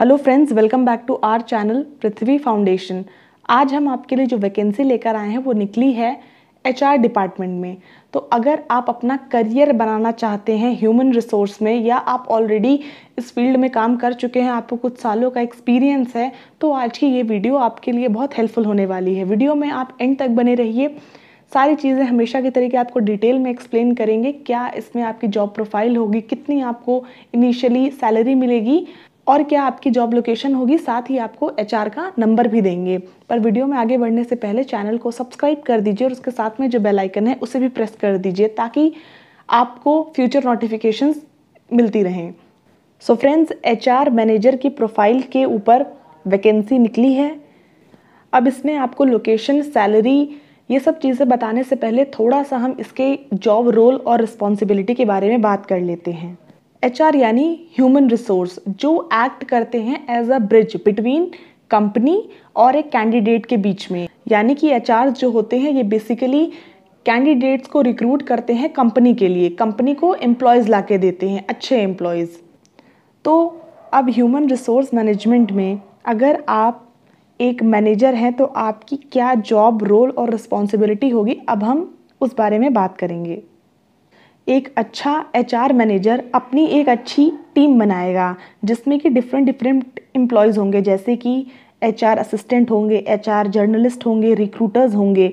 hello friends welcome back to our channel Prithvi foundation आज हम आपके लिए जो वैकेंसी लेकर आए हैं वो निकली है एचआर डिपार्टमेंट में तो अगर आप अपना करियर बनाना चाहते हैं ह्यूमन रिसोर्स में या आप ऑलरेडी इस फील्ड में काम कर चुके हैं आपको कुछ सालों का एक्सपीरियंस है तो आज की ये वीडियो आपके लिए बहुत हेल्पफुल होने वाली है वीडियो में आप एंड तक बने रहिए सारी चीज़ें हमेशा की तरीके आपको डिटेल में एक्सप्लेन करेंगे क्या इसमें आपकी जॉब प्रोफाइल होगी कितनी आपको इनिशियली सैलरी मिलेगी और क्या आपकी जॉब लोकेशन होगी साथ ही आपको एच का नंबर भी देंगे पर वीडियो में आगे बढ़ने से पहले चैनल को सब्सक्राइब कर दीजिए और उसके साथ में जो बेल आइकन है उसे भी प्रेस कर दीजिए ताकि आपको फ्यूचर नोटिफिकेशन मिलती रहें सो फ्रेंड्स एच मैनेजर की प्रोफाइल के ऊपर वैकेंसी निकली है अब इसमें आपको लोकेशन सैलरी ये सब चीज़ें बताने से पहले थोड़ा सा हम इसके जॉब रोल और रिस्पॉन्सिबिलिटी के बारे में बात कर लेते हैं एच यानी ह्यूमन रिसोर्स जो एक्ट करते हैं as a bridge between company और एक कैंडिडेट के बीच में यानी कि एच जो होते हैं ये बेसिकली कैंडिडेट्स को रिक्रूट करते हैं कंपनी के लिए कंपनी को एम्प्लॉयज़ ला के देते हैं अच्छे एम्प्लॉयज़ तो अब ह्यूमन रिसोर्स मैनेजमेंट में अगर आप एक मैनेजर हैं तो आपकी क्या जॉब रोल और रिस्पॉन्सिबिलिटी होगी अब हम उस बारे में बात करेंगे एक अच्छा एच मैनेजर अपनी एक अच्छी टीम बनाएगा जिसमें कि डिफरेंट डिफरेंट एम्प्लॉयज़ होंगे जैसे कि एच असिस्टेंट होंगे एच जर्नलिस्ट होंगे रिक्रूटर्स होंगे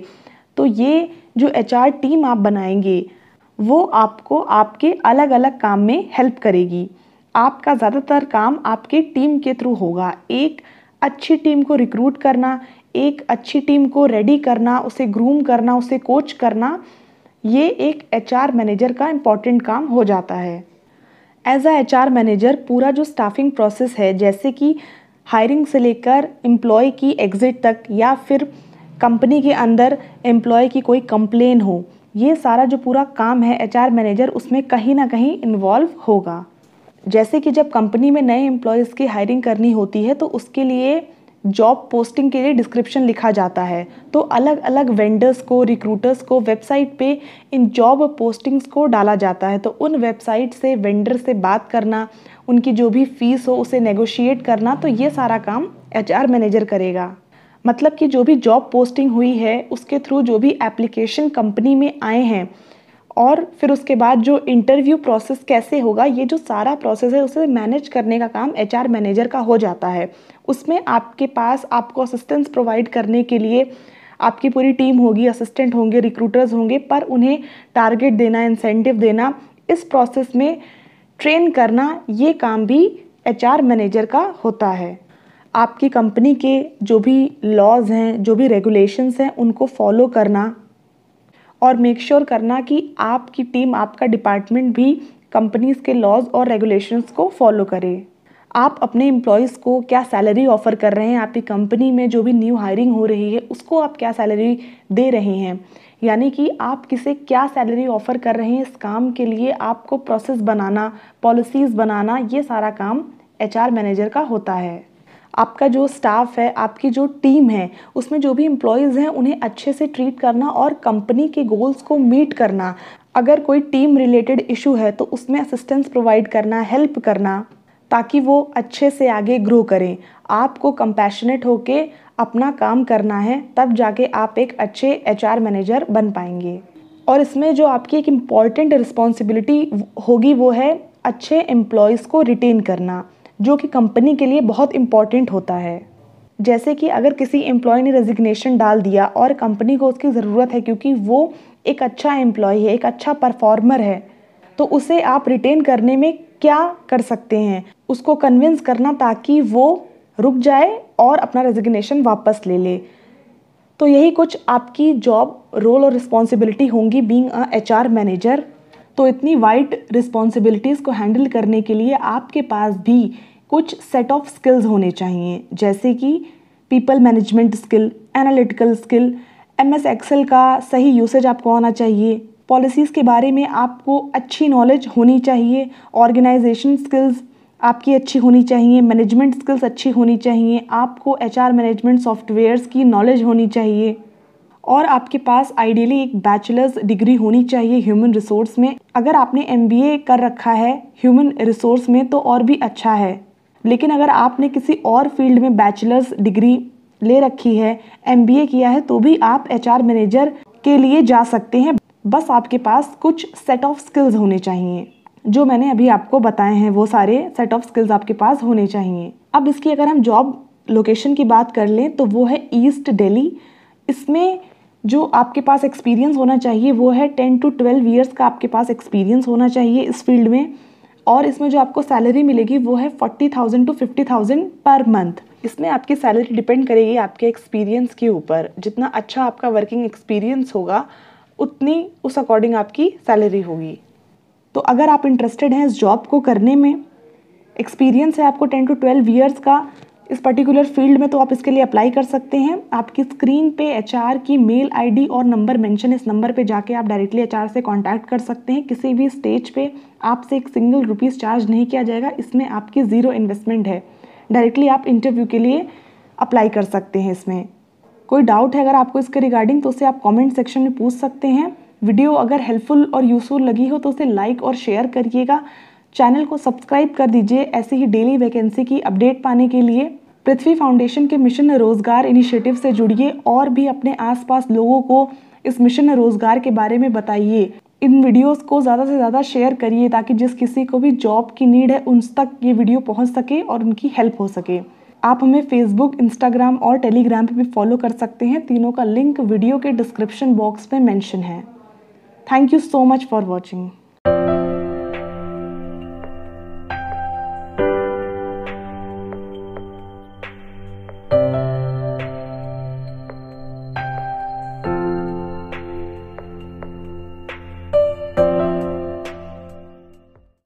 तो ये जो एच टीम आप बनाएंगे वो आपको आपके अलग अलग काम में हेल्प करेगी आपका ज़्यादातर काम आपके टीम के थ्रू होगा एक अच्छी टीम को रिक्रूट करना एक अच्छी टीम को रेडी करना उसे ग्रूम करना उसे कोच करना ये एक एच मैनेजर का इम्पॉर्टेंट काम हो जाता है एज आ एच मैनेजर पूरा जो स्टाफिंग प्रोसेस है जैसे कि हायरिंग से लेकर एम्प्लॉय की एग्ज़िट तक या फिर कंपनी के अंदर एम्प्लॉय की कोई कंप्लेन हो ये सारा जो पूरा काम है एच मैनेजर उसमें कहीं ना कहीं इन्वॉल्व होगा जैसे कि जब कंपनी में नए एम्प्लॉयज़ की हायरिंग करनी होती है तो उसके लिए जॉब पोस्टिंग के लिए डिस्क्रिप्शन लिखा जाता है तो अलग अलग वेंडर्स को रिक्रूटर्स को वेबसाइट पे इन जॉब पोस्टिंग्स को डाला जाता है तो उन वेबसाइट से वेंडर से बात करना उनकी जो भी फ़ीस हो उसे नेगोशिएट करना तो ये सारा काम एच मैनेजर करेगा मतलब कि जो भी जॉब पोस्टिंग हुई है उसके थ्रू जो भी एप्लीकेशन कंपनी में आए हैं और फिर उसके बाद जो इंटरव्यू प्रोसेस कैसे होगा ये जो सारा प्रोसेस है उसे मैनेज करने का काम एच मैनेजर का हो जाता है उसमें आपके पास आपको असिस्टेंस प्रोवाइड करने के लिए आपकी पूरी टीम होगी असिस्टेंट होंगे रिक्रूटर्स होंगे पर उन्हें टारगेट देना इंसेंटिव देना इस प्रोसेस में ट्रेन करना ये काम भी एच मैनेजर का होता है आपकी कंपनी के जो भी लॉज हैं जो भी रेगुलेशंस हैं उनको फॉलो करना और मेक श्योर sure करना कि आपकी टीम आपका डिपार्टमेंट भी कंपनीज़ के लॉज और रेगुलेशंस को फॉलो करे आप अपने एम्प्लॉयज़ को क्या सैलरी ऑफ़र कर रहे हैं आपकी कंपनी में जो भी न्यू हायरिंग हो रही है उसको आप क्या सैलरी दे रहे हैं यानी कि आप किसे क्या सैलरी ऑफ़र कर रहे हैं इस काम के लिए आपको प्रोसेस बनाना पॉलिसीज़ बनाना ये सारा काम एच मैनेजर का होता है आपका जो स्टाफ है आपकी जो टीम है उसमें जो भी एम्प्लॉयज़ हैं उन्हें अच्छे से ट्रीट करना और कंपनी के गोल्स को मीट करना अगर कोई टीम रिलेटेड इशू है तो उसमें असिस्टेंस प्रोवाइड करना हेल्प करना ताकि वो अच्छे से आगे ग्रो करें आपको कंपैशनेट होके अपना काम करना है तब जाके आप एक अच्छे एच मैनेजर बन पाएंगे और इसमें जो आपकी एक इम्पॉर्टेंट रिस्पॉन्सिबिलिटी होगी वो है अच्छे एम्प्लॉयज़ को रिटेन करना जो कि कंपनी के लिए बहुत इम्पॉर्टेंट होता है जैसे कि अगर किसी एम्प्लॉय ने रेजिग्नेशन डाल दिया और कंपनी को उसकी ज़रूरत है क्योंकि वो एक अच्छा एम्प्लॉय है एक अच्छा परफॉर्मर है तो उसे आप रिटेन करने में क्या कर सकते हैं उसको कन्विंस करना ताकि वो रुक जाए और अपना रेजिग्नेशन वापस ले ले तो यही कुछ आपकी जॉब रोल और रिस्पॉन्सिबिलिटी होंगी बींग एच आर मैनेजर तो इतनी वाइट रिस्पॉन्सिबिलिटीज़ को हैंडल करने के लिए आपके पास भी कुछ सेट ऑफ स्किल्स होने चाहिए जैसे कि people management skill analytical skill M S excel का सही यूसेज आपको आना चाहिए पॉलिसीज़ के बारे में आपको अच्छी नॉलेज होनी चाहिए ऑर्गेनाइजेशन स्किल्स आपकी अच्छी होनी चाहिए मैनेजमेंट स्किल्स अच्छी होनी चाहिए आपको एचआर मैनेजमेंट सॉफ्टवेयर्स की नॉलेज होनी चाहिए और आपके पास आइडियली एक बैचलर्स डिग्री होनी चाहिए ह्यूमन रिसोर्स में अगर आपने एम कर रखा है ह्यूमन रिसोर्स में तो और भी अच्छा है लेकिन अगर आपने किसी और फील्ड में बैचलर्स डिग्री ले रखी है एम किया है तो भी आप एच मैनेजर के लिए जा सकते हैं बस आपके पास कुछ सेट ऑफ स्किल्स होने चाहिए जो मैंने अभी आपको बताए हैं वो सारे सेट ऑफ स्किल्स आपके पास होने चाहिए अब इसकी अगर हम जॉब लोकेशन की बात कर लें तो वो है ईस्ट दिल्ली इसमें जो आपके पास एक्सपीरियंस होना चाहिए वो है टेन टू ट्वेल्व ईयर्स का आपके पास एक्सपीरियंस होना चाहिए इस फील्ड में और इसमें जो आपको सैलरी मिलेगी वो है forty thousand to fifty thousand per month इसमें आपकी सैलरी डिपेंड करेगी आपके एक्सपीरियंस के ऊपर जितना अच्छा आपका वर्किंग एक्सपीरियंस होगा उतनी उस अकॉर्डिंग आपकी सैलरी होगी तो अगर आप इंटरेस्टेड हैं इस जॉब को करने में एक्सपीरियंस है आपको टेन टू ट्वेल्व ईयर्स का इस पर्टिकुलर फील्ड में तो आप इसके लिए अप्लाई कर सकते हैं आपकी स्क्रीन पे एच की मेल आईडी और नंबर मेंशन इस नंबर पे जाके आप डायरेक्टली एच से कांटेक्ट कर सकते हैं किसी भी स्टेज पे आपसे एक सिंगल रुपीज़ चार्ज नहीं किया जाएगा इसमें आपकी ज़ीरो इन्वेस्टमेंट है डायरेक्टली आप इंटरव्यू के लिए अप्लाई कर सकते हैं इसमें कोई डाउट है अगर आपको इसके रिगार्डिंग तो उसे आप कमेंट सेक्शन में पूछ सकते हैं वीडियो अगर हेल्पफुल और यूज़फुल लगी हो तो उसे लाइक और शेयर करिएगा चैनल को सब्सक्राइब कर दीजिए ऐसे ही डेली वैकेंसी की अपडेट पाने के लिए पृथ्वी फाउंडेशन के मिशन रोज़गार इनिशिएटिव से जुड़िए और भी अपने आसपास लोगों को इस मिशन रोज़गार के बारे में बताइए इन वीडियोस को ज़्यादा से ज़्यादा शेयर करिए ताकि जिस किसी को भी जॉब की नीड है उन तक ये वीडियो पहुंच सके और उनकी हेल्प हो सके आप हमें फेसबुक इंस्टाग्राम और टेलीग्राम पर भी फॉलो कर सकते हैं तीनों का लिंक वीडियो के डिस्क्रिप्शन बॉक्स में मैंशन है thank you so much for watching